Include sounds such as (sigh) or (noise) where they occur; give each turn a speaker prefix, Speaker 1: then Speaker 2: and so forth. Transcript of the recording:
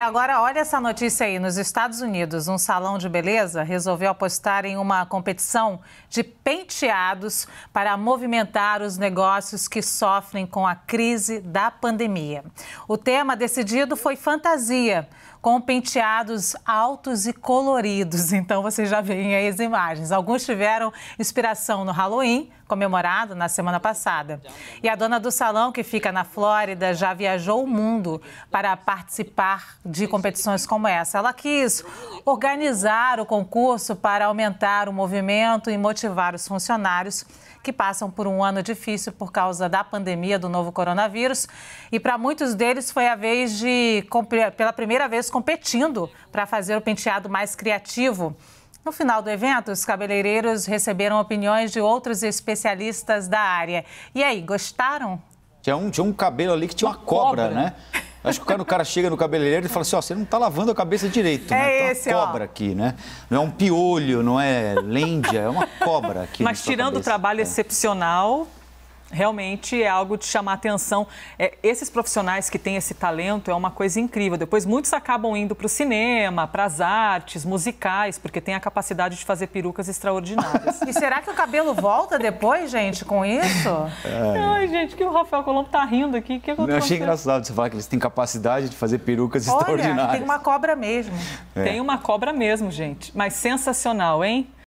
Speaker 1: Agora, olha essa notícia aí. Nos Estados Unidos, um salão de beleza resolveu apostar em uma competição de penteados para movimentar os negócios que sofrem com a crise da pandemia. O tema decidido foi fantasia, com penteados altos e coloridos. (laughs) Então, vocês já veem aí as imagens. Alguns tiveram inspiração no Halloween, comemorado na semana passada. E a dona do salão, que fica na Flórida, já viajou o mundo para participar de competições como essa. Ela quis organizar o concurso para aumentar o movimento e motivar os funcionários que passam por um ano difícil por causa da pandemia do novo coronavírus. E para muitos deles foi a vez de, pela primeira vez, competindo para fazer o penteado mais criativo. No final do evento, os cabeleireiros receberam opiniões de outros especialistas da área. E aí, gostaram?
Speaker 2: Tinha um, tinha um cabelo ali que tinha uma, uma cobra, cobra, né? Acho que quando o cara chega no cabeleireiro e fala assim, ó, você não está lavando a cabeça direito, é né? É esse, uma cobra ó. aqui, né? Não é um piolho, não é lêndia, é uma cobra aqui. Mas tirando o trabalho é.
Speaker 3: excepcional, realmente é algo de chamar atenção. É, esses profissionais que têm esse talento é uma coisa incrível. Depois, muitos acabam indo para o cinema, para as artes, musicais, porque tem a capacidade de fazer perucas extraordinárias. (laughs) e será que o cabelo volta depois, gente,
Speaker 1: com isso?
Speaker 2: É. Ai,
Speaker 1: gente,
Speaker 3: que o Rafael Colombo tá rindo aqui. Que aconteceu? Eu achei engraçado
Speaker 2: você falar que eles têm capacidade de fazer perucas Olha, extraordinárias. Tem uma
Speaker 3: cobra mesmo. É. Tem uma cobra mesmo, gente. Mas sensacional, hein?